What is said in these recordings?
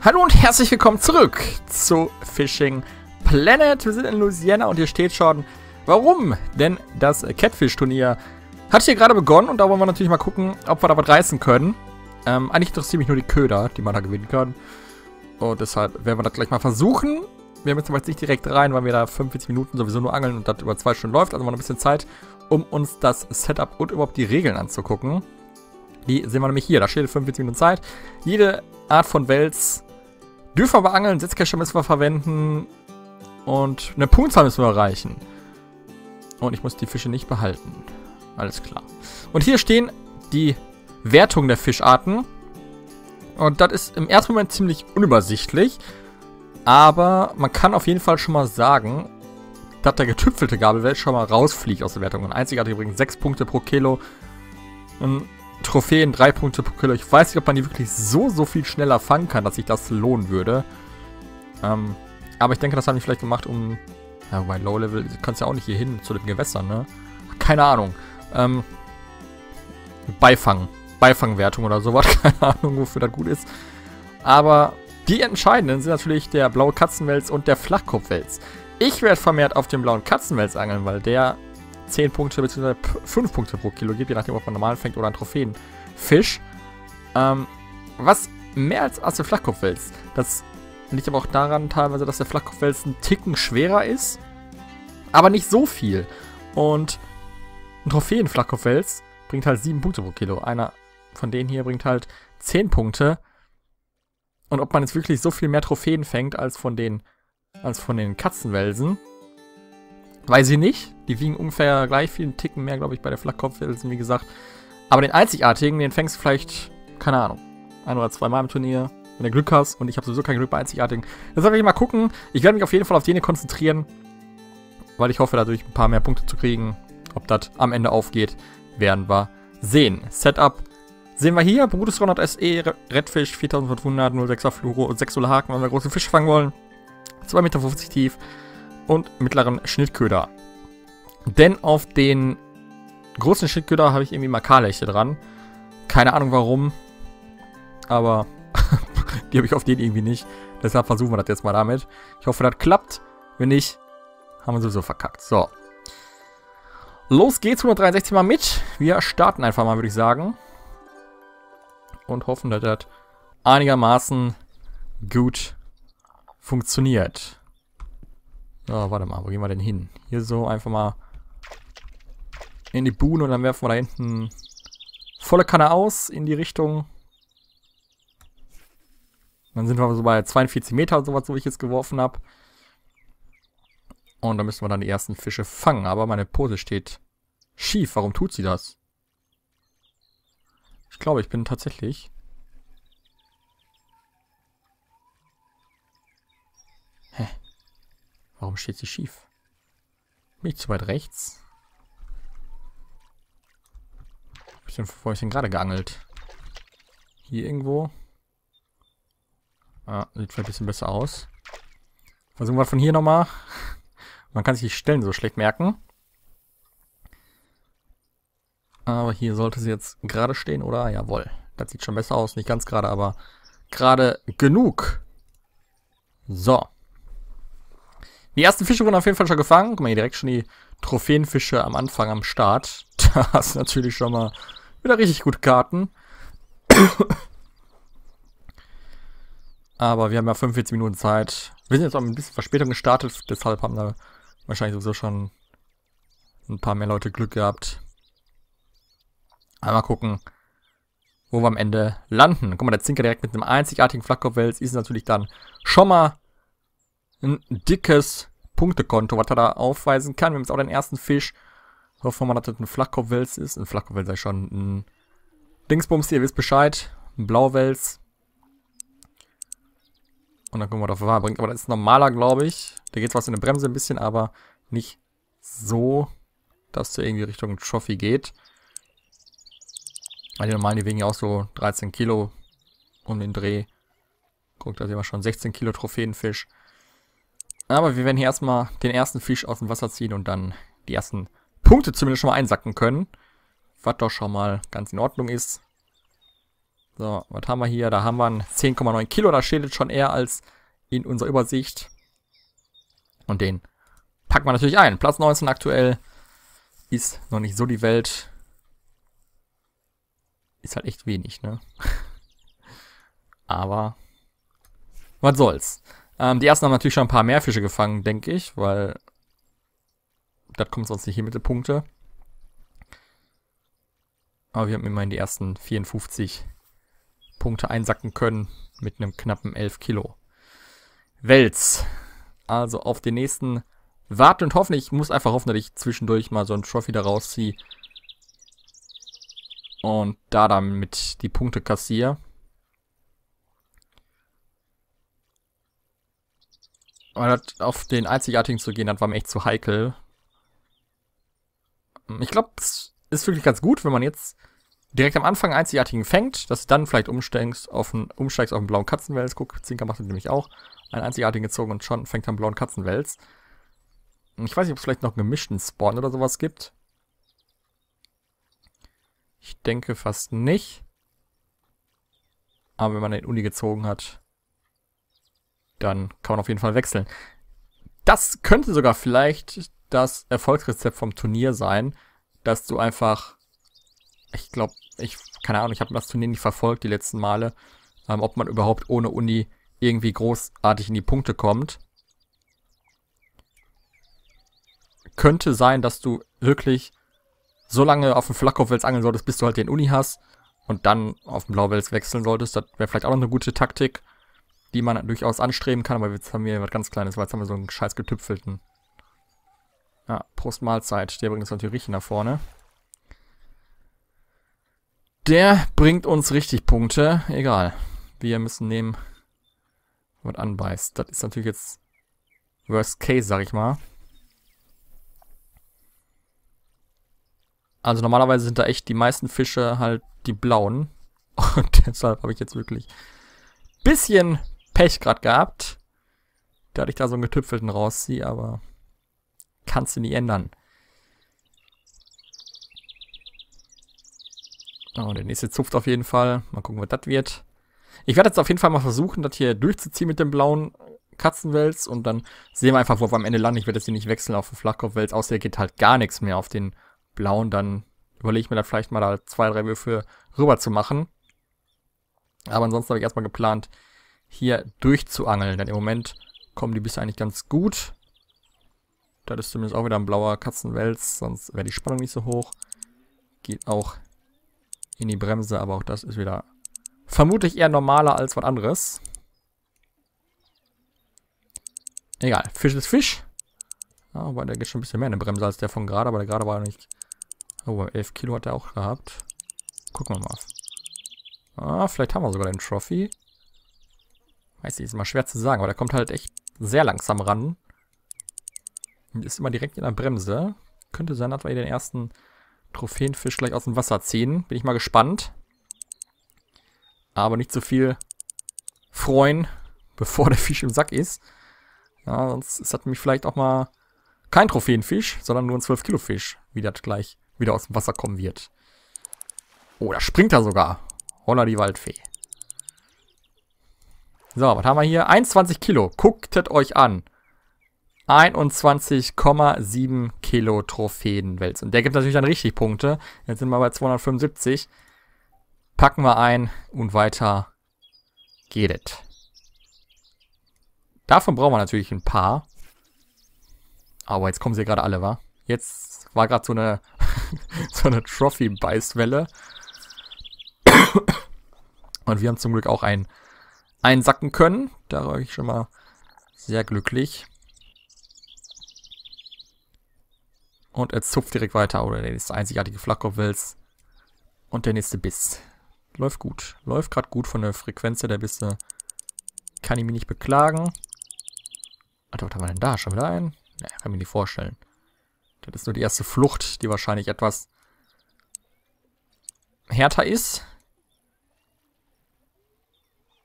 Hallo und herzlich willkommen zurück zu Fishing Planet. Wir sind in Louisiana und hier steht schon, warum denn das Catfish-Turnier hat hier gerade begonnen und da wollen wir natürlich mal gucken, ob wir da was reißen können. Ähm, eigentlich interessiert mich nur die Köder, die man da gewinnen kann. Und deshalb werden wir das gleich mal versuchen wir müssen jetzt nicht direkt rein, weil wir da 45 Minuten sowieso nur angeln und das über zwei Stunden läuft. Also mal ein bisschen Zeit, um uns das Setup und überhaupt die Regeln anzugucken. Die sehen wir nämlich hier. Da steht 45 Minuten Zeit. Jede Art von Wels dürfen wir angeln. Sitzcache müssen wir verwenden. Und eine Punktzahl müssen wir erreichen. Und ich muss die Fische nicht behalten. Alles klar. Und hier stehen die Wertungen der Fischarten. Und das ist im ersten Moment ziemlich unübersichtlich. Aber man kann auf jeden Fall schon mal sagen, dass der getüpfelte Gabelwelt schon mal rausfliegt aus der Wertung. Und einzigartig übrigens 6 Punkte pro Kilo. Und Trophäen 3 Punkte pro Kilo. Ich weiß nicht, ob man die wirklich so, so viel schneller fangen kann, dass sich das lohnen würde. Ähm, aber ich denke, das haben die vielleicht gemacht, um... Ja, bei Low Level kannst du ja auch nicht hier hin zu den Gewässern, ne? Keine Ahnung. Ähm, Beifang. Beifangwertung oder sowas. Keine Ahnung, wofür das gut ist. Aber die entscheidenden sind natürlich der blaue Katzenwels und der Flachkopfwels. Ich werde vermehrt auf den blauen Katzenwels angeln, weil der 10 Punkte bzw. 5 Punkte pro Kilo gibt, je nachdem, ob man normal fängt oder einen Trophäenfisch. Ähm, was mehr als, als der Flachkopfwels. Das liegt aber auch daran teilweise, dass der Flachkopfwels ein Ticken schwerer ist, aber nicht so viel. Und ein Trophäen-Flachkopfwels bringt halt 7 Punkte pro Kilo. Einer von denen hier bringt halt 10 Punkte. Und ob man jetzt wirklich so viel mehr Trophäen fängt als von den, als von den Katzenwelsen, weiß ich nicht. Die wiegen ungefähr gleich viel, Ticken mehr, glaube ich, bei der Flachkopfwelsen, wie gesagt. Aber den einzigartigen, den fängst du vielleicht, keine Ahnung, ein oder zwei Mal im Turnier, wenn du Glück hast. Und ich habe sowieso kein Glück bei einzigartigen. Das werde ich mal gucken. Ich werde mich auf jeden Fall auf jene konzentrieren, weil ich hoffe, dadurch ein paar mehr Punkte zu kriegen. Ob das am Ende aufgeht, werden wir sehen. Setup Sehen wir hier, Brutus 300 SE, Redfish 4500, 06er Fluro und 6 Haken, wenn wir großen Fisch fangen wollen. 2,50 Meter tief und mittleren Schnittköder. Denn auf den großen Schnittköder habe ich irgendwie Makarlechte dran. Keine Ahnung warum, aber die habe ich auf den irgendwie nicht. Deshalb versuchen wir das jetzt mal damit. Ich hoffe, das klappt. Wenn nicht, haben wir sowieso verkackt. So. Los geht's, 163 mal mit. Wir starten einfach mal, würde ich sagen und hoffen, dass das einigermaßen gut funktioniert. So, warte mal, wo gehen wir denn hin? Hier so einfach mal in die Buhne und dann werfen wir da hinten volle Kanne aus in die Richtung. Dann sind wir so bei 42 Meter oder sowas, wo ich jetzt geworfen habe. Und da müssen wir dann die ersten Fische fangen. Aber meine Pose steht schief. Warum tut sie das? Ich glaube, ich bin tatsächlich... Hä? Warum steht sie schief? Bin ich zu weit rechts? Bisschen, wo habe ich denn gerade geangelt? Hier irgendwo? Ah, sieht vielleicht ein bisschen besser aus. Versuchen wir von hier nochmal. Man kann sich die Stellen so schlecht merken. Aber hier sollte sie jetzt gerade stehen, oder? Jawohl. Das sieht schon besser aus. Nicht ganz gerade, aber gerade genug. So. Die ersten Fische wurden auf jeden Fall schon gefangen. Guck mal, hier direkt schon die Trophäenfische am Anfang am Start. Da hast du natürlich schon mal wieder richtig gute Karten. Aber wir haben ja 45 Minuten Zeit. Wir sind jetzt auch mit ein bisschen Verspätung gestartet, deshalb haben da wahrscheinlich sowieso schon ein paar mehr Leute Glück gehabt. Einmal gucken, wo wir am Ende landen. Guck mal, der Zinker direkt mit einem einzigartigen Flakkopfwels ist natürlich dann schon mal ein dickes Punktekonto, was er da aufweisen kann. Wir haben jetzt auch den ersten Fisch. Hoffen wir mal, dass das ein Flakkopfwels ist. Ein Flakkopfwels sei schon ein Dingsbums ihr wisst Bescheid. Ein Blauwels. Und dann gucken wir, was er bringt. Aber das ist normaler, glaube ich. Da geht was in eine Bremse ein bisschen, aber nicht so, dass der irgendwie Richtung Trophy geht. Weil die normalen, die wiegen ja auch so 13 Kilo um den Dreh. Guckt, da sehen wir schon 16 Kilo Trophäenfisch. Aber wir werden hier erstmal den ersten Fisch aus dem Wasser ziehen und dann die ersten Punkte zumindest schon mal einsacken können. Was doch schon mal ganz in Ordnung ist. So, was haben wir hier? Da haben wir einen 10,9 Kilo. Da schädelt schon eher als in unserer Übersicht. Und den packen wir natürlich ein. Platz 19 aktuell ist noch nicht so die Welt ist halt echt wenig, ne? Aber was soll's. Ähm, die ersten haben natürlich schon ein paar mehr Fische gefangen, denke ich, weil das kommt sonst nicht hier mit den Punkte. Aber wir haben immerhin die ersten 54 Punkte einsacken können mit einem knappen 11 Kilo. Wels. Also auf den nächsten warten und hoffentlich. Ich muss einfach hoffen, dass ich zwischendurch mal so ein Trophy da rausziehe und da dann mit die Punkte kassiere. Aber auf den einzigartigen zu gehen, das war mir echt zu heikel. Ich glaube, es ist wirklich ganz gut, wenn man jetzt direkt am Anfang einzigartigen fängt, dass du dann vielleicht umsteigst auf einen, umsteigst auf einen blauen Katzenwels. Guck, Zinker macht das nämlich auch. Einen einzigartigen gezogen und schon fängt er einen blauen Katzenwels. Ich weiß nicht, ob es vielleicht noch einen gemischten Spawn oder sowas gibt. Ich denke fast nicht. Aber wenn man den Uni gezogen hat, dann kann man auf jeden Fall wechseln. Das könnte sogar vielleicht das Erfolgsrezept vom Turnier sein, dass du einfach, ich glaube, ich, keine Ahnung, ich habe das Turnier nicht verfolgt die letzten Male, ähm, ob man überhaupt ohne Uni irgendwie großartig in die Punkte kommt. Könnte sein, dass du wirklich so lange auf dem Flachkopfwels angeln solltest, bis du halt den Uni hast und dann auf dem Blauwels wechseln solltest. Das wäre vielleicht auch noch eine gute Taktik, die man durchaus anstreben kann, aber jetzt haben wir was ganz Kleines, weil jetzt haben wir so einen scheiß getüpfelten. Ja, Prost Der bringt uns natürlich richtig nach vorne. Der bringt uns richtig Punkte. Egal. Wir müssen nehmen, was anbeißt. Das ist natürlich jetzt Worst Case, sag ich mal. Also normalerweise sind da echt die meisten Fische halt die blauen. Und deshalb habe ich jetzt wirklich bisschen Pech gerade gehabt, da ich da so einen getüpfelten rausziehe, aber kannst du nie ändern. Oh, der nächste zupft auf jeden Fall. Mal gucken, was das wird. Ich werde jetzt auf jeden Fall mal versuchen, das hier durchzuziehen mit dem blauen Katzenwels und dann sehen wir einfach, wo wir am Ende landen. Ich werde jetzt hier nicht wechseln auf den Flachkopfwels, außer hier geht halt gar nichts mehr auf den blauen, dann überlege ich mir dann vielleicht mal da zwei, drei Würfe rüber zu machen. Aber ansonsten habe ich erstmal geplant, hier durchzuangeln, denn im Moment kommen die Bisse eigentlich ganz gut. Das ist zumindest auch wieder ein blauer Katzenwels, sonst wäre die Spannung nicht so hoch. Geht auch in die Bremse, aber auch das ist wieder vermutlich eher normaler als was anderes. Egal, Fisch ist Fisch. Ja, aber der geht schon ein bisschen mehr in die Bremse als der von gerade, aber der gerade war nicht Oh, 11 Kilo hat er auch gehabt. Gucken wir mal. Ah, vielleicht haben wir sogar den Trophy. Weiß nicht, ist immer schwer zu sagen, aber der kommt halt echt sehr langsam ran. Und ist immer direkt in der Bremse. Könnte sein, dass wir den ersten Trophäenfisch gleich aus dem Wasser ziehen. Bin ich mal gespannt. Aber nicht zu so viel freuen, bevor der Fisch im Sack ist. Ja, sonst ist das nämlich vielleicht auch mal kein Trophäenfisch, sondern nur ein 12-Kilo-Fisch, wie das gleich wieder aus dem Wasser kommen wird. Oh, da springt er sogar. Holla die Waldfee. So, was haben wir hier? 21 Kilo. Gucktet euch an. 21,7 Kilo Trophäenwels. Und der gibt natürlich dann richtig Punkte. Jetzt sind wir bei 275. Packen wir ein und weiter geht es. Davon brauchen wir natürlich ein paar. Aber jetzt kommen sie gerade alle, wa? Jetzt war gerade so eine, so eine Trophy-Beißwelle. Und wir haben zum Glück auch einen einsacken können. Da war ich schon mal sehr glücklich. Und er zupft direkt weiter. Oder der nächste einzigartige Flakowels. Und der nächste Biss. Läuft gut. Läuft gerade gut von der Frequenz der Bisse. Äh, kann ich mich nicht beklagen. Alter, was haben wir denn da? Schon wieder einen? Ne, kann ich mir nicht vorstellen. Das ist nur die erste Flucht, die wahrscheinlich etwas härter ist.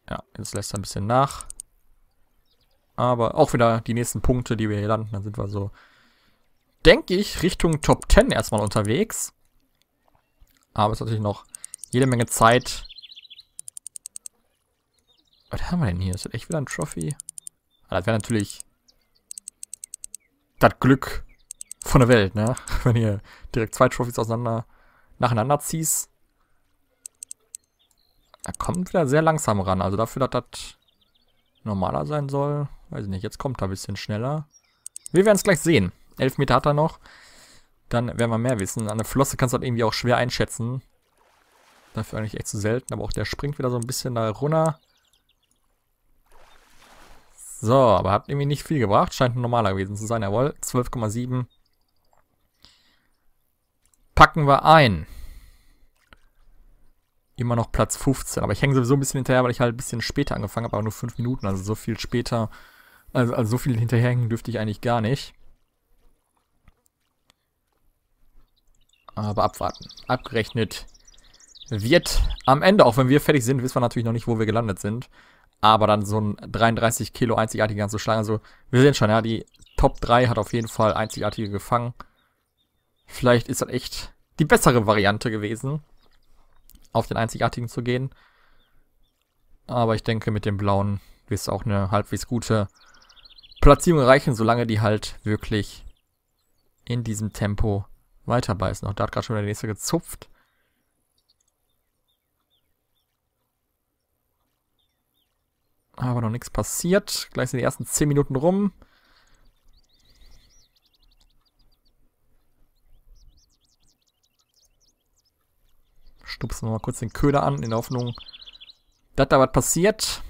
Ja, jetzt lässt er ein bisschen nach. Aber auch wieder die nächsten Punkte, die wir hier landen, dann sind wir so, denke ich, Richtung Top 10 erstmal unterwegs. Aber es ist natürlich noch jede Menge Zeit. Was haben wir denn hier? Ist das echt wieder ein Trophy? Ah, das wäre natürlich das Glück, von der Welt, ne? Wenn ihr direkt zwei Trophys auseinander nacheinander ziehst. Er kommt wieder sehr langsam ran. Also dafür, dass das normaler sein soll. Weiß ich nicht, jetzt kommt er ein bisschen schneller. Wir werden es gleich sehen. Elf Meter hat er noch. Dann werden wir mehr wissen. An der Flosse kannst du das irgendwie auch schwer einschätzen. Dafür eigentlich echt zu selten. Aber auch der springt wieder so ein bisschen da runter. So, aber hat irgendwie nicht viel gebracht. Scheint ein normaler gewesen zu sein. Jawohl, 12,7 packen wir ein. Immer noch Platz 15. Aber ich hänge sowieso ein bisschen hinterher, weil ich halt ein bisschen später angefangen habe, aber nur 5 Minuten. Also so viel später, also, also so viel hinterherhängen dürfte ich eigentlich gar nicht. Aber abwarten. Abgerechnet wird am Ende, auch wenn wir fertig sind, wissen wir natürlich noch nicht, wo wir gelandet sind. Aber dann so ein 33 Kilo einzigartiger ganze schlagen. Also wir sehen schon, ja, die Top 3 hat auf jeden Fall einzigartige gefangen. Vielleicht ist das echt die bessere Variante gewesen, auf den einzigartigen zu gehen. Aber ich denke, mit dem blauen wirst du auch eine halbwegs gute Platzierung erreichen, solange die halt wirklich in diesem Tempo weiterbeißen. Auch da hat gerade schon der nächste gezupft. Aber noch nichts passiert. Gleich sind die ersten 10 Minuten rum. stupsen wir mal kurz den Köder an, in der Hoffnung, dass da was passiert.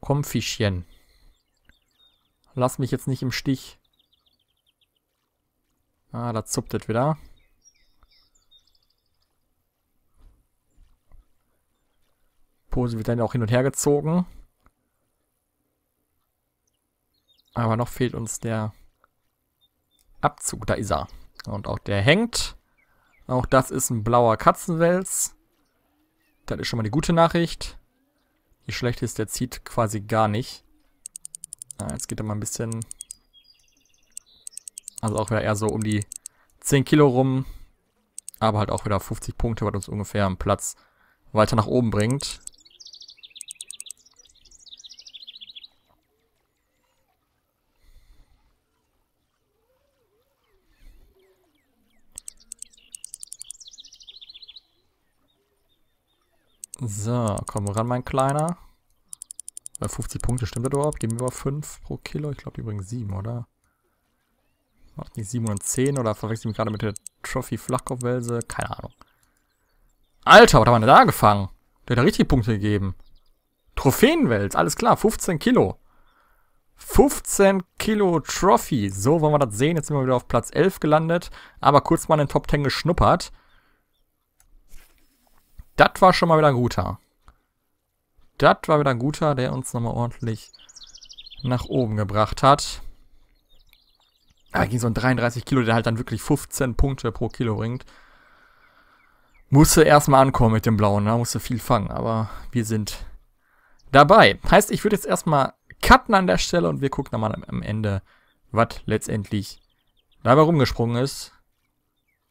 Komm, Fischchen. Lass mich jetzt nicht im Stich. Ah, da zuppt es wieder. Pose wird dann auch hin und her gezogen. Aber noch fehlt uns der Abzug. Da ist er. Und auch der hängt. Auch das ist ein blauer Katzenwels. Das ist schon mal die gute Nachricht. Die schlechte ist, der zieht quasi gar nicht. Ah, jetzt geht er mal ein bisschen... Also auch wieder eher so um die 10 Kilo rum. Aber halt auch wieder 50 Punkte, was uns ungefähr einen Platz weiter nach oben bringt. So, komm ran, mein Kleiner. 50 äh, Punkte, stimmt das überhaupt? Geben wir mal 5 pro Kilo? Ich glaube bringen 7, oder? Macht nicht 7 und 10 oder verwechsel ich mich gerade mit der Trophy Flachkopfwelse? Keine Ahnung. Alter, was haben wir denn da gefangen? Der hat ja richtig Punkte gegeben. Trophäenwels, alles klar, 15 Kilo. 15 Kilo Trophy. So wollen wir das sehen. Jetzt sind wir wieder auf Platz 11 gelandet. Aber kurz mal in den Top 10 geschnuppert. Das war schon mal wieder ein guter. Das war wieder ein guter, der uns nochmal ordentlich nach oben gebracht hat. Da ging so ein 33 Kilo, der halt dann wirklich 15 Punkte pro Kilo bringt. Musste erstmal ankommen mit dem Blauen, da ne? musste viel fangen, aber wir sind dabei. Heißt, ich würde jetzt erstmal cutten an der Stelle und wir gucken dann mal am Ende, was letztendlich dabei rumgesprungen ist.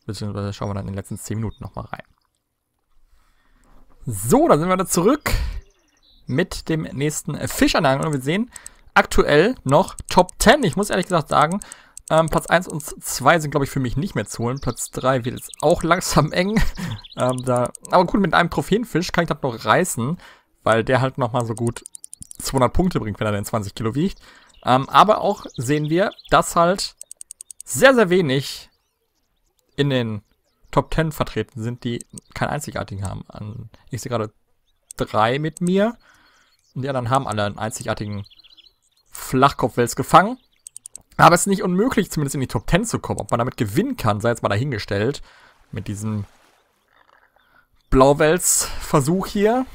Beziehungsweise schauen wir dann in den letzten 10 Minuten nochmal rein. So, da sind wir wieder zurück mit dem nächsten Fischanhang. Und wir sehen aktuell noch Top 10. Ich muss ehrlich gesagt sagen, ähm, Platz 1 und 2 sind, glaube ich, für mich nicht mehr zu holen. Platz 3 wird jetzt auch langsam eng. ähm, da, aber gut, mit einem Trophäenfisch kann ich das noch reißen, weil der halt nochmal so gut 200 Punkte bringt, wenn er denn 20 Kilo wiegt. Ähm, aber auch sehen wir, dass halt sehr, sehr wenig in den Top 10 vertreten sind, die keinen einzigartigen haben. An, ich sehe gerade drei mit mir. Und ja, dann haben alle einen einzigartigen Flachkopfwels gefangen. Aber es ist nicht unmöglich, zumindest in die Top 10 zu kommen. Ob man damit gewinnen kann, sei jetzt mal dahingestellt. Mit diesem Blauwels-Versuch hier.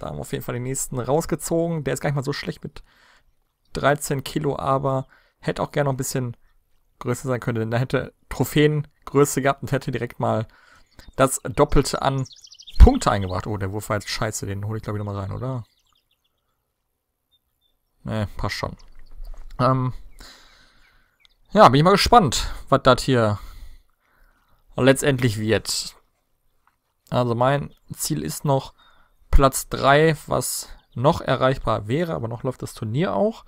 Da haben wir auf jeden Fall den nächsten rausgezogen. Der ist gar nicht mal so schlecht mit 13 Kilo, aber hätte auch gerne noch ein bisschen größer sein können. Denn da hätte Trophäen Größe gehabt und hätte direkt mal das Doppelte an Punkte eingebracht. Oh, der Wurf war jetzt scheiße. Den hole ich, glaube ich, nochmal rein, oder? Ne, passt schon. Ähm, ja, bin ich mal gespannt, was das hier letztendlich wird. Also mein Ziel ist noch Platz 3, was noch erreichbar wäre, aber noch läuft das Turnier auch.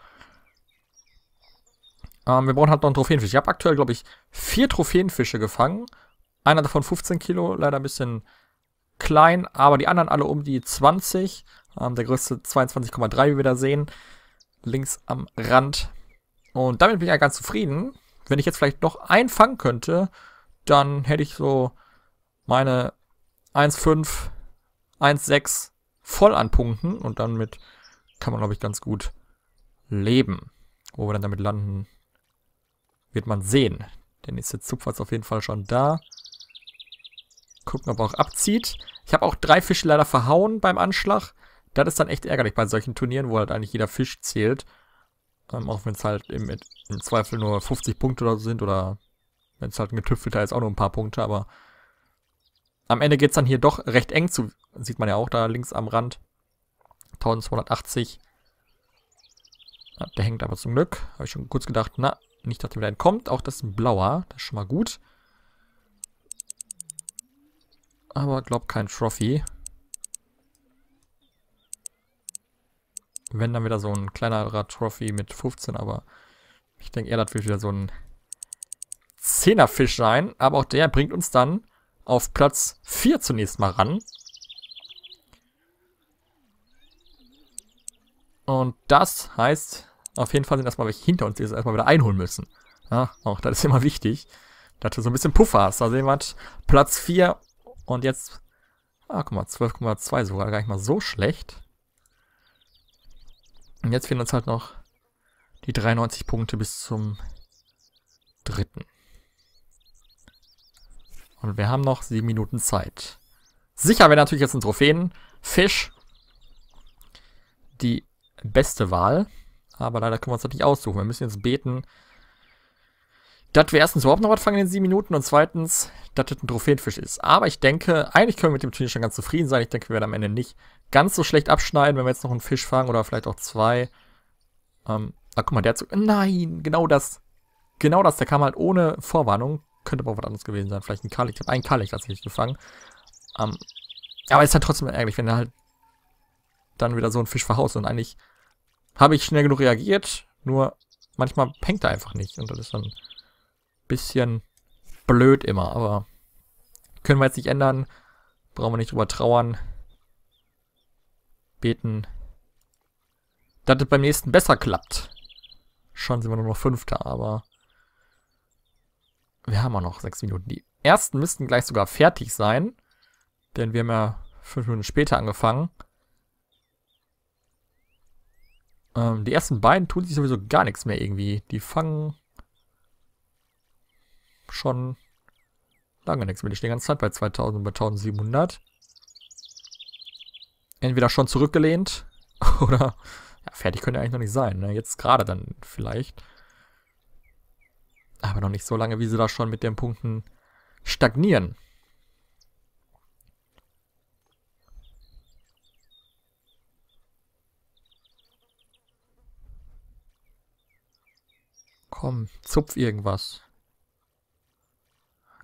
Ähm, wir brauchen halt noch einen Trophäenfisch. Ich habe aktuell, glaube ich, vier Trophäenfische gefangen. Einer davon 15 Kilo, leider ein bisschen klein, aber die anderen alle um die 20. Ähm, der größte 22,3, wie wir da sehen, links am Rand. Und damit bin ich ja ganz zufrieden. Wenn ich jetzt vielleicht noch einen fangen könnte, dann hätte ich so meine 1,5, 1,6 voll an Punkten und damit kann man, glaube ich, ganz gut leben, wo wir dann damit landen. Wird man sehen. Der nächste Zugfahrt ist auf jeden Fall schon da. Gucken, ob er auch abzieht. Ich habe auch drei Fische leider verhauen beim Anschlag. Das ist dann echt ärgerlich bei solchen Turnieren, wo halt eigentlich jeder Fisch zählt. Ähm, auch wenn es halt im, im, Zweifel nur 50 Punkte oder so sind oder wenn es halt ein getüpfelter ist, auch nur ein paar Punkte, aber am Ende geht es dann hier doch recht eng zu. Sieht man ja auch da links am Rand. 1280. Ja, der hängt aber zum Glück. Habe ich schon kurz gedacht, na, nicht nach dem Leiden kommt. Auch das ist ein blauer. Das ist schon mal gut. Aber glaub kein Trophy. Wenn, dann wieder so ein kleinerer Trophy mit 15, aber ich denke eher, das wird wieder so ein 10er Fisch sein. Aber auch der bringt uns dann auf Platz 4 zunächst mal ran. Und das heißt, auf jeden Fall sind erstmal welche hinter uns, die es erstmal wieder einholen müssen. Ja, auch das ist immer wichtig. Dass du so ein bisschen Puffer hast. Da sehen wir Platz 4 und jetzt. Ah, guck mal, 12,2 sogar gar nicht mal so schlecht. Und jetzt fehlen uns halt noch die 93 Punkte bis zum dritten. Und wir haben noch 7 Minuten Zeit. Sicher wäre natürlich jetzt ein Trophäen. Fisch. die beste Wahl. Aber leider können wir uns das nicht aussuchen. Wir müssen jetzt beten, dass wir erstens überhaupt noch was fangen in sieben Minuten und zweitens, dass das ein Trophäenfisch ist. Aber ich denke, eigentlich können wir mit dem Turnier schon ganz zufrieden sein. Ich denke, wir werden am Ende nicht ganz so schlecht abschneiden, wenn wir jetzt noch einen Fisch fangen oder vielleicht auch zwei. Ähm, ah, guck mal, der hat so... Nein, genau das. Genau das, der kam halt ohne Vorwarnung. Könnte aber auch was anderes gewesen sein. Vielleicht ein Karlik. Ich habe einen Karlik tatsächlich gefangen. Ähm, aber ist halt trotzdem ärgerlich, wenn er halt dann wieder so einen Fisch verhaust und eigentlich habe ich schnell genug reagiert, nur manchmal pengt er einfach nicht. Und das ist dann ein bisschen blöd immer, aber können wir jetzt nicht ändern. Brauchen wir nicht drüber trauern. Beten, dass es beim nächsten besser klappt. Schon sind wir nur noch Fünfter, aber wir haben auch noch sechs Minuten. Die ersten müssten gleich sogar fertig sein, denn wir haben ja fünf Minuten später angefangen. Ähm, die ersten beiden tun sich sowieso gar nichts mehr irgendwie. Die fangen schon lange nichts mehr. Die stehen die ganze Zeit bei 2000 und bei 1700. Entweder schon zurückgelehnt oder ja, fertig könnte eigentlich noch nicht sein. Ne? Jetzt gerade dann vielleicht. Aber noch nicht so lange, wie sie da schon mit den Punkten stagnieren. Komm, zupf irgendwas.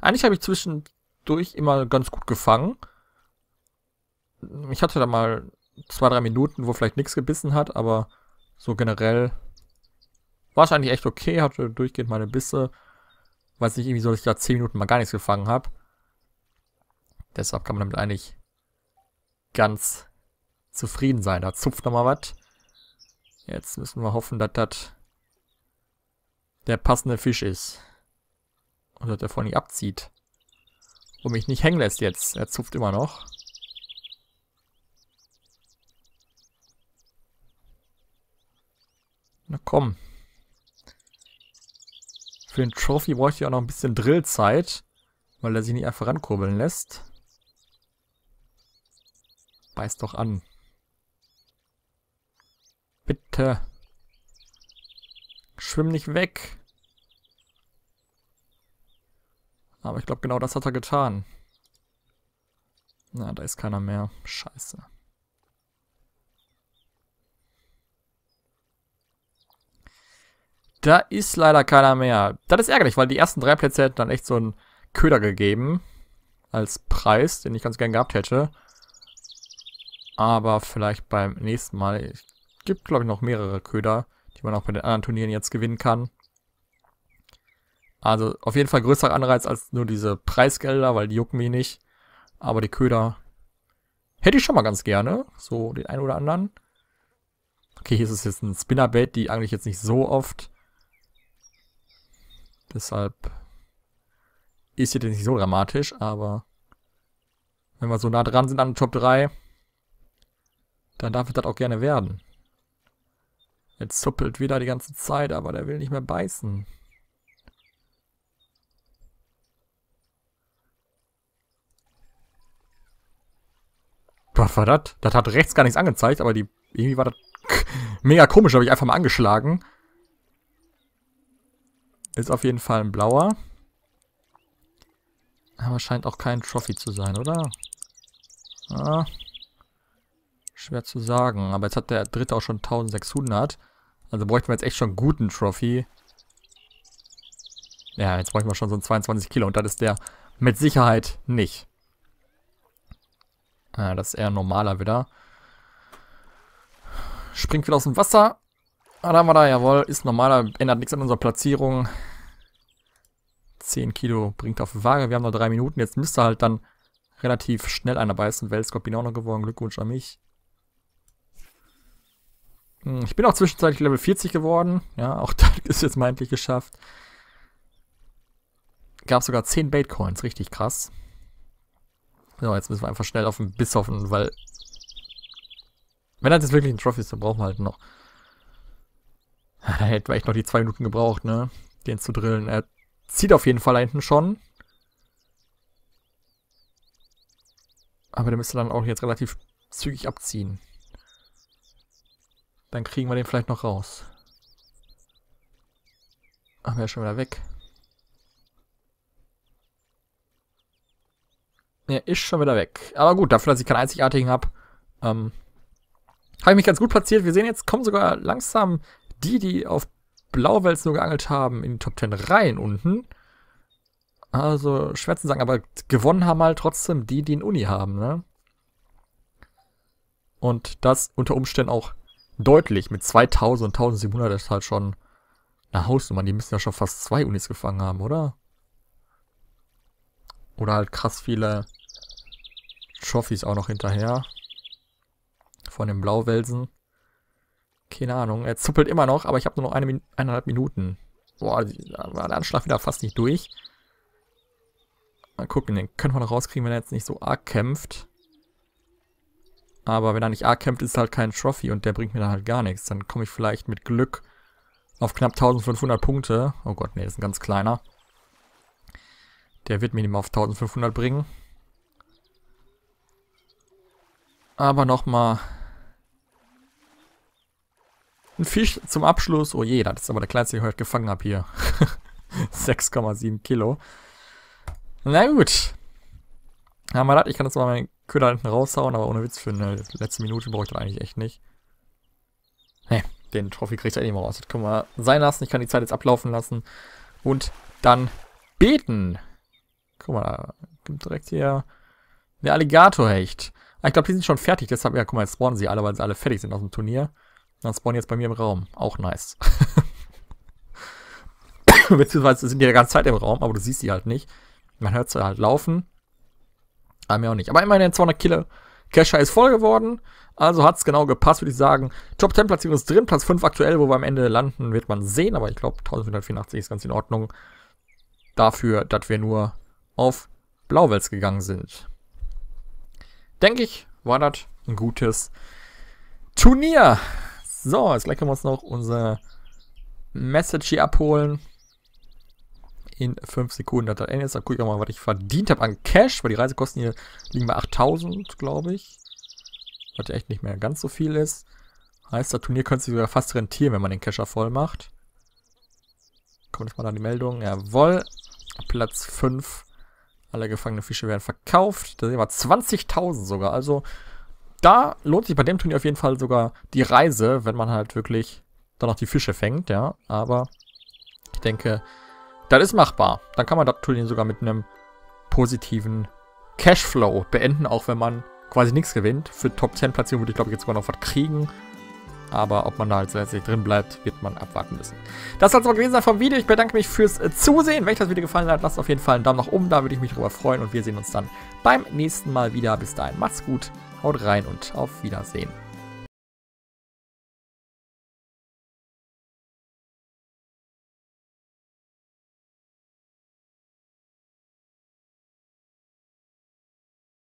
Eigentlich habe ich zwischendurch immer ganz gut gefangen. Ich hatte da mal zwei, drei Minuten, wo vielleicht nichts gebissen hat, aber so generell war es eigentlich echt okay. Hatte durchgehend meine Bisse. Weiß nicht, irgendwie soll ich da zehn Minuten mal gar nichts gefangen habe. Deshalb kann man damit eigentlich ganz zufrieden sein. Da zupft nochmal was. Jetzt müssen wir hoffen, dass das der passende Fisch ist. Und dass er vor nicht abzieht. Und mich nicht hängen lässt jetzt. Er zupft immer noch. Na komm. Für den Trophy bräuchte ich auch noch ein bisschen Drillzeit, weil er sich nicht einfach rankurbeln lässt. Beiß doch an. Bitte. Schwimm nicht weg. Aber ich glaube, genau das hat er getan. Na, da ist keiner mehr. Scheiße. Da ist leider keiner mehr. Das ist ärgerlich, weil die ersten drei Plätze hätten dann echt so einen Köder gegeben. Als Preis, den ich ganz gern gehabt hätte. Aber vielleicht beim nächsten Mal. Es gibt, glaube ich, noch mehrere Köder, die man auch bei den anderen Turnieren jetzt gewinnen kann. Also auf jeden Fall größerer Anreiz als nur diese Preisgelder, weil die jucken mich nicht. Aber die Köder hätte ich schon mal ganz gerne. So den einen oder anderen. Okay, hier ist es jetzt ein Spinnerbait, die eigentlich jetzt nicht so oft. Deshalb ist jetzt nicht so dramatisch, aber wenn wir so nah dran sind an den Top 3, dann darf ich das auch gerne werden. Jetzt zuppelt wieder die ganze Zeit, aber der will nicht mehr beißen. was war das? Das hat rechts gar nichts angezeigt, aber die irgendwie war das mega komisch. habe ich einfach mal angeschlagen. Ist auf jeden Fall ein blauer. Aber scheint auch kein Trophy zu sein, oder? Ja. Schwer zu sagen. Aber jetzt hat der dritte auch schon 1600. Also bräuchten wir jetzt echt schon einen guten Trophy. Ja, jetzt bräuchten wir schon so einen 22 Kilo. Und das ist der mit Sicherheit nicht. Ja, ah, das ist eher normaler wieder. Springt wieder aus dem Wasser. Ah, da haben wir da, jawohl, ist normaler, ändert nichts an unserer Platzierung. 10 Kilo bringt auf Waage. Wir haben noch 3 Minuten. Jetzt müsste halt dann relativ schnell einer beißen. Weltskorpion auch noch geworden. Glückwunsch an mich. Hm, ich bin auch zwischenzeitlich Level 40 geworden. Ja, auch das ist jetzt meintlich geschafft. Gab sogar 10 Baitcoins. Richtig krass. So, jetzt müssen wir einfach schnell auf den Biss hoffen, weil... Wenn das jetzt wirklich ein Trophy ist, dann brauchen wir halt noch... Da hätte ich echt noch die zwei Minuten gebraucht, ne? Den zu drillen. Er zieht auf jeden Fall da hinten schon. Aber der müsste dann auch jetzt relativ zügig abziehen. Dann kriegen wir den vielleicht noch raus. Ach, er ist schon wieder weg. Er ist schon wieder weg. Aber gut, dafür, dass ich keinen einzigartigen habe, ähm, habe ich mich ganz gut platziert. Wir sehen jetzt, kommen sogar langsam die, die auf Blauwels nur geangelt haben, in die Top 10 rein unten. Also, schwer zu sagen, aber gewonnen haben halt trotzdem die, die in Uni haben, ne? Und das unter Umständen auch deutlich. Mit 2000, und 1700 ist halt schon eine Hausnummer. Die müssen ja schon fast zwei Unis gefangen haben, oder? Oder halt krass viele Trophys auch noch hinterher. Von dem Blauwelsen. Keine Ahnung. Er zuppelt immer noch, aber ich habe nur noch eine Min eineinhalb Minuten. Boah, da war der Anschlag wieder fast nicht durch. Mal gucken, den können wir noch rauskriegen, wenn er jetzt nicht so arg kämpft. Aber wenn er nicht arg kämpft, ist halt kein Trophy und der bringt mir dann halt gar nichts. Dann komme ich vielleicht mit Glück auf knapp 1500 Punkte. Oh Gott, nee, das ist ein ganz kleiner. Der wird mir nicht mal auf 1500 bringen. aber nochmal ein Fisch zum Abschluss. Oh je, das ist aber der kleinste, den ich heute gefangen habe hier. 6,7 Kilo. Na gut. Haben wir das? Ich kann jetzt mal meinen Köder hinten raushauen, aber ohne Witz, für eine letzte Minute brauche ich das eigentlich echt nicht. Ne, den Trophy kriegt er eh nicht mehr raus. Das können wir sein lassen. Ich kann die Zeit jetzt ablaufen lassen. Und dann beten. Guck mal, da gibt direkt hier der Alligatorhecht. Ah, ich glaube, die sind schon fertig, deshalb, ja, guck mal, jetzt spawnen sie alle, weil sie alle fertig sind aus dem Turnier. Dann spawnen jetzt bei mir im Raum. Auch nice. Beziehungsweise sind die die ganze Zeit im Raum, aber du siehst sie halt nicht. Man hört sie halt laufen. Aber mir auch nicht. Aber immerhin 200 Killer. Kesha ist voll geworden. Also hat es genau gepasst, würde ich sagen. Top 10 Platzierung ist drin, Platz 5 aktuell, wo wir am Ende landen, wird man sehen. Aber ich glaube, 1584 ist ganz in Ordnung. Dafür, dass wir nur auf Blauwels gegangen sind denke ich, war das ein gutes Turnier. So, jetzt gleich können wir uns noch unser Message hier abholen. In 5 Sekunden hat das Ende. Dann gucke ich auch mal, was ich verdient habe an Cash, weil die Reisekosten hier liegen bei 8000, glaube ich. Was ja echt nicht mehr ganz so viel ist. Heißt, das Turnier könnte sich sogar fast rentieren, wenn man den Kescher voll macht. Kommt jetzt mal an die Meldung. Jawohl. Platz 5 alle gefangenen Fische werden verkauft. Da sehen wir 20.000 sogar. Also da lohnt sich bei dem Turnier auf jeden Fall sogar die Reise, wenn man halt wirklich dann noch die Fische fängt, ja. Aber ich denke, das ist machbar. Dann kann man das Turnier sogar mit einem positiven Cashflow beenden, auch wenn man quasi nichts gewinnt. Für Top 10 Platzierung würde ich glaube ich jetzt sogar noch was kriegen. Aber ob man da halt letztlich drin bleibt, wird man abwarten müssen. Das soll es aber gewesen sein vom Video. Ich bedanke mich fürs äh, Zusehen. Wenn euch das Video gefallen hat, lasst auf jeden Fall einen Daumen nach oben. Da würde ich mich drüber freuen. Und wir sehen uns dann beim nächsten Mal wieder. Bis dahin, macht's gut, haut rein und auf Wiedersehen.